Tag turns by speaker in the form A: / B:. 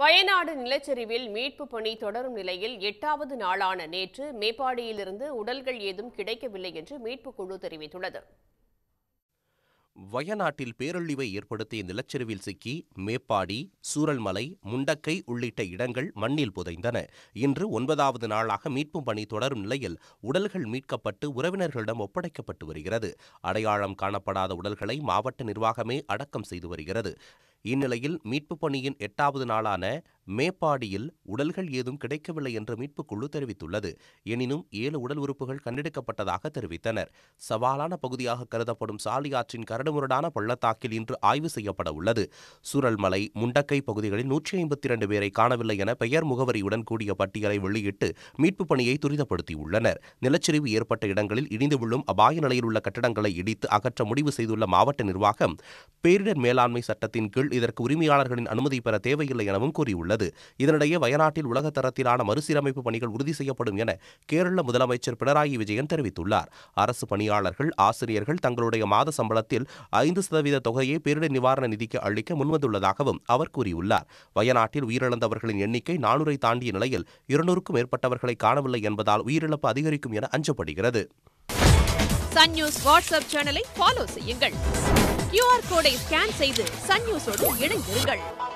A: வயநாடு நிலச்சரிவில் மீட்பு பணி தொடரும் நிலையில் எட்டாவது நாளான நேற்று மேப்பாடியிலிருந்து உடல்கள் ஏதும் கிடைக்கவில்லை என்று மீட்புக் குழு தெரிவித்துள்ளது
B: வயநாட்டில் பேரழிவை ஏற்படுத்திய நிலச்சரிவில் சிக்கி மேப்பாடி சூரல்மலை முண்டக்கை உள்ளிட்ட இடங்கள் மண்ணில் புதைந்தன இன்று ஒன்பதாவது நாளாக மீட்பு பணி தொடரும் நிலையில் உடல்கள் மீட்கப்பட்டு உறவினர்களிடம் ஒப்படைக்கப்பட்டு வருகிறது அடையாளம் காணப்படாத உடல்களை மாவட்ட நிர்வாகமே அடக்கம் செய்து வருகிறது இந்நிலையில் மீட்புப் பணியின் எட்டாவது நாளான மேப்பாடியில் உடல்கள் ஏதும் கிடைக்கவில்லை என்று மீட்புக் குழு தெரிவித்துள்ளது எனினும் ஏழு உடல் உறுப்புகள் கண்டெடுக்கப்பட்டதாக தெரிவித்தனர் சவாலான பகுதியாக கருதப்படும் சாலியாற்றின் கரடுமுரடான பள்ளத்தாக்கில் இன்று ஆய்வு செய்யப்பட உள்ளது சுரல்மலை முண்டக்கை பகுதிகளில் நூற்றி ஐம்பத்தி இரண்டு பேரை காணவில்லை என பெயர் முகவரியுடன் கூடிய பட்டியலை வெளியிட்டு மீட்புப் பணியை துரிதப்படுத்தியுள்ளனர் நிலச்சரிவு ஏற்பட்ட இடங்களில் இடிந்து விழும் அபாய நிலையில் உள்ள கட்டடங்களை இடித்து அகற்ற முடிவு செய்துள்ள மாவட்ட நிர்வாகம் பேரிடர் மேலாண்மை சட்டத்தின் கீழ் இதற்கு உரிமையாளர்களின் அனுமதி பெற தேவையில்லை எனவும் கூறியுள்ளது உள்ளது இதனிடையே வயநாட்டில் உலக தரத்திலான மறுசீரமைப்பு பணிகள் உறுதி செய்யப்படும் என கேரள முதலமைச்சர் பினராயி விஜயன் தெரிவித்துள்ளார் அரசு பணியாளர்கள் ஆசிரியர்கள் தங்களுடைய மாத சம்பளத்தில் ஐந்து சதவீத தொகையை பேரிடர் நிவாரண நிதிக்கு அளிக்க முன்வந்துள்ளதாகவும் அவர் கூறியுள்ளார் வயநாட்டில் உயிரிழந்தவர்களின் எண்ணிக்கை நானூரை தாண்டிய நிலையில் இருநூறுக்கும் மேற்பட்டவர்களை காணவில்லை என்பதால் உயிரிழப்பு அதிகரிக்கும் என அஞ்சப்படுகிறது
C: சன் நியூஸ் வாட்ஸ்அப் சேனலை ஃபாலோ செய்யுங்கள் கியூஆர் கோடை ஸ்கேன் செய்து சன் நியூஸோடு இணைந்திருங்கள்